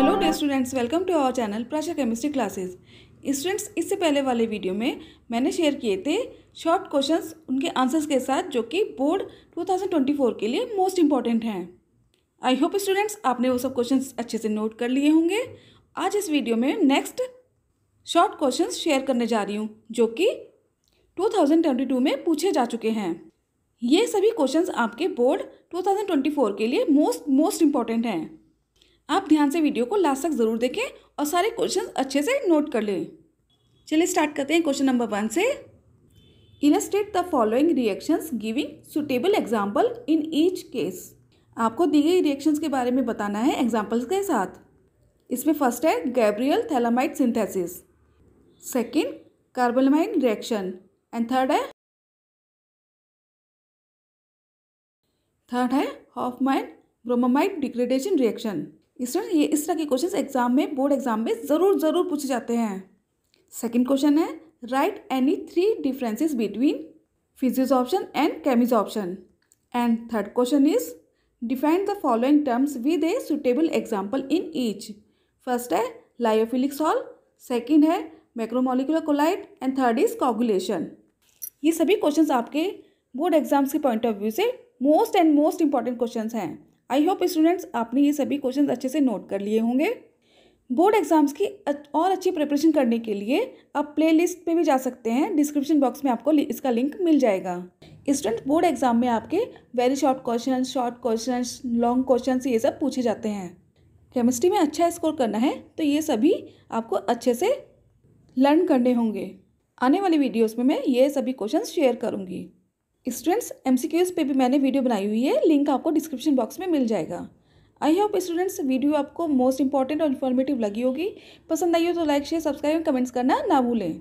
hello dear students welcome to our channel Prasha chemistry classes students इससे पहले वाले video में मैंने शेयर किए थे शॉर्ट क्वेश्चंस उनके आंसर्स के साथ जो कि बोर्ड 2024 के लिए मोस्ट इंपॉर्टेंट हैं आई होप स्टूडेंट्स आपने वो सब क्वेश्चंस अच्छे से नोट कर लिए होंगे आज इस वीडियो में नेक्स्ट शॉर्ट क्वेश्चन शेयर करने जा रही हूँ जो कि टू में पूछे जा चुके हैं ये सभी क्वेश्चन आपके बोर्ड टू के लिए मोस्ट मोस्ट इम्पॉर्टेंट हैं आप ध्यान से वीडियो को लास्ट तक ज़रूर देखें और सारे क्वेश्चन अच्छे से नोट कर लें चलिए स्टार्ट करते हैं क्वेश्चन नंबर वन से illustrate the following reactions giving suitable example in each case आपको दी गई रिएक्शंस के बारे में बताना है एग्जाम्पल्स के साथ इसमें फर्स्ट है Gabriel phthalimide synthesis second carbylamine reaction and third है थर्ड है Hofmann bromamide degradation reaction student ये इस तरह के क्वेश्चन एग्जाम में बोर्ड एग्जाम में ज़रूर ज़रूर पूछे जाते हैं सेकेंड क्वेश्चन है write any three differences between physisorption and chemisorption and third question is define the following terms with a suitable example in each first है lyophilic sol second है macromolecular कोलाइट and third is coagulation ये सभी question आपके board exams के point of view से most and most important question हैं I hope students आपने ये सभी क्वेश्चन अच्छे से नोट कर लिए होंगे बोर्ड एग्जाम्स की और अच्छी प्रिपरेशन करने के लिए आप प्लेलिस्ट पे भी जा सकते हैं डिस्क्रिप्शन बॉक्स में आपको इसका लिंक मिल जाएगा स्टूडेंट बोर्ड एग्जाम में आपके very short question short question long question ये सब पूछे जाते हैं केमिस्ट्री में अच्छा स्कोर करना है तो ये सभी आपको अच्छे से लर्न करने होंगे आने वाली वीडियोज़ में मैं ये सभी क्वेश्चन शेयर करूँगी स्टूडेंट्स एम पे भी मैंने वीडियो बनाई हुई है लिंक आपको डिस्क्रिप्शन बॉक्स में मिल जाएगा आई होप स्टूडेंट्स वीडियो आपको मोस्ट इंपॉर्टेंट और इन्फॉर्मेटिव लगी होगी पसंद आई हो तो लाइक शेयर सब्सक्राइब कमेंट्स करना ना भूलें